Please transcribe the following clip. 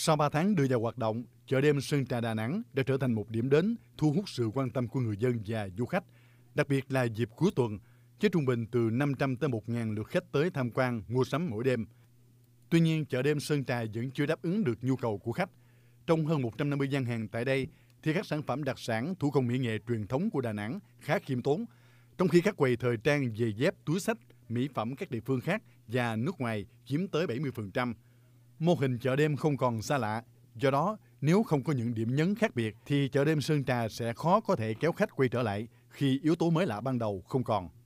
Sau 3 tháng đưa vào hoạt động, chợ đêm Sơn Trà Đà Nẵng đã trở thành một điểm đến thu hút sự quan tâm của người dân và du khách, đặc biệt là dịp cuối tuần, với trung bình từ 500 tới 1.000 lượt khách tới tham quan, mua sắm mỗi đêm. Tuy nhiên, chợ đêm Sơn Trà vẫn chưa đáp ứng được nhu cầu của khách. Trong hơn 150 gian hàng tại đây, thì các sản phẩm đặc sản thủ công mỹ nghệ truyền thống của Đà Nẵng khá khiêm tốn, trong khi các quầy thời trang, giày dép, túi sách, mỹ phẩm các địa phương khác và nước ngoài chiếm tới 70%. Mô hình chợ đêm không còn xa lạ, do đó nếu không có những điểm nhấn khác biệt thì chợ đêm Sơn Trà sẽ khó có thể kéo khách quay trở lại khi yếu tố mới lạ ban đầu không còn.